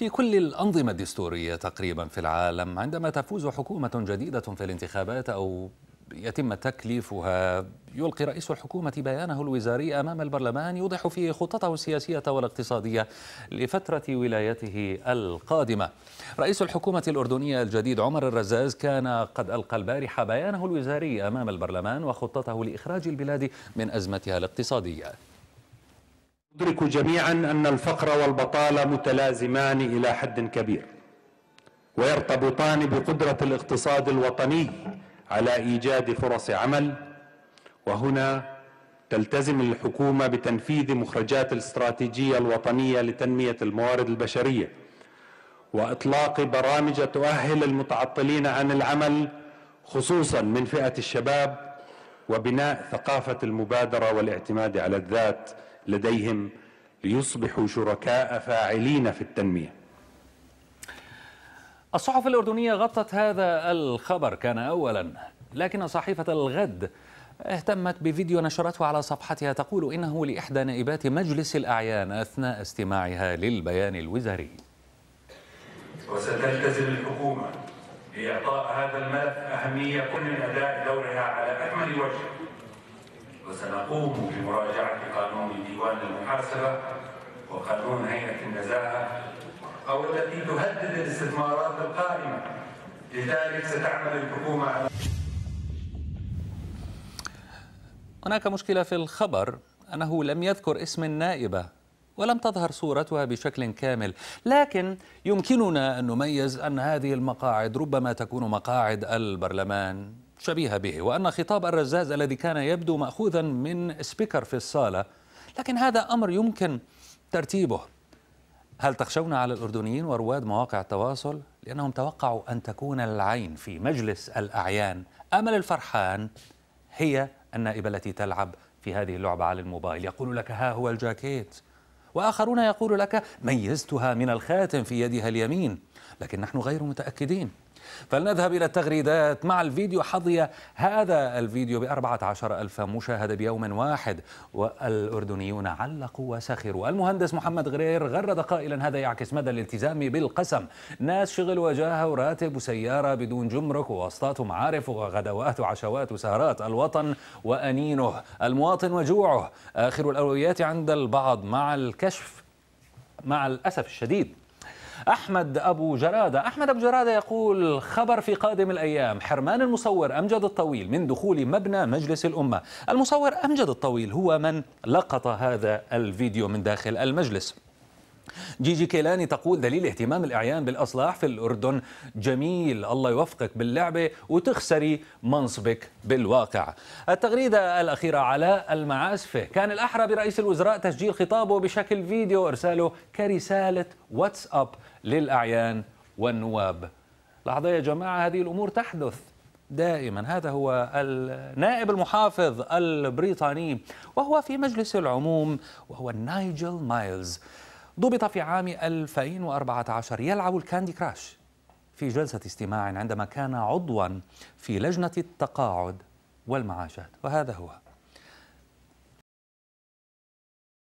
في كل الأنظمة الدستورية تقريبا في العالم عندما تفوز حكومة جديدة في الانتخابات أو يتم تكليفها يلقي رئيس الحكومة بيانه الوزاري أمام البرلمان يوضح فيه خطته السياسية والاقتصادية لفترة ولايته القادمة رئيس الحكومة الأردنية الجديد عمر الرزاز كان قد ألقى البارحة بيانه الوزاري أمام البرلمان وخطته لإخراج البلاد من أزمتها الاقتصادية ندرك جميعا أن الفقر والبطالة متلازمان إلى حد كبير ويرتبطان بقدرة الاقتصاد الوطني على إيجاد فرص عمل وهنا تلتزم الحكومة بتنفيذ مخرجات الاستراتيجية الوطنية لتنمية الموارد البشرية وإطلاق برامج تؤهل المتعطلين عن العمل خصوصا من فئة الشباب وبناء ثقافة المبادرة والاعتماد على الذات لديهم ليصبحوا شركاء فاعلين في التنميه الصحف الأردنية غطت هذا الخبر كان أولا لكن صحيفة الغد اهتمت بفيديو نشرته على صفحتها تقول إنه لإحدى نائبات مجلس الأعيان أثناء استماعها للبيان الوزاري وستلتزم الحكومة لإعطاء هذا الملف أهمية كل أداء دورها على أكمل وجه وسنقوم بمراجعة قانون ديوان المحاسبة وقانون هيئة النزاهة أو التي تهدد الاستثمارات القائمة لذلك ستعمل الحكومة على هناك مشكلة في الخبر أنه لم يذكر اسم النائبة ولم تظهر صورتها بشكل كامل لكن يمكننا أن نميز أن هذه المقاعد ربما تكون مقاعد البرلمان شبيهة به وأن خطاب الرزاز الذي كان يبدو مأخوذا من سبيكر في الصالة لكن هذا أمر يمكن ترتيبه هل تخشون على الأردنيين ورواد مواقع التواصل؟ لأنهم توقعوا أن تكون العين في مجلس الأعيان أمل الفرحان هي النائبة التي تلعب في هذه اللعبة على الموبايل يقول لك ها هو الجاكيت وآخرون يقول لك ميزتها من الخاتم في يدها اليمين لكن نحن غير متأكدين فلنذهب إلى التغريدات مع الفيديو حظي هذا الفيديو بأربعة عشر ألف مشاهدة بيوم واحد والأردنيون علقوا وسخروا المهندس محمد غرير غرد قائلا هذا يعكس مدى الالتزام بالقسم ناس شغل وجاهه وراتب وسيارة بدون جمرك وواسطات ومعارف وغدوات وعشوات وسهرات الوطن وأنينه المواطن وجوعه آخر الأولويات عند البعض مع الكشف مع الأسف الشديد أحمد أبو جرادة أحمد أبو جرادة يقول خبر في قادم الأيام حرمان المصور أمجد الطويل من دخول مبنى مجلس الأمة المصور أمجد الطويل هو من لقط هذا الفيديو من داخل المجلس جيجي كيلاني تقول دليل اهتمام الإعيان بالأصلاح في الأردن جميل الله يوفقك باللعبة وتخسري منصبك بالواقع التغريدة الأخيرة على المعازفة كان الأحرى برئيس الوزراء تسجيل خطابه بشكل فيديو ارساله كرسالة واتساب للأعيان والنواب لحظة يا جماعة هذه الأمور تحدث دائما هذا هو النائب المحافظ البريطاني وهو في مجلس العموم وهو نايجل مايلز ضبط في عام 2014 يلعب الكاندي كراش في جلسة استماع عندما كان عضوا في لجنة التقاعد والمعاشات وهذا هو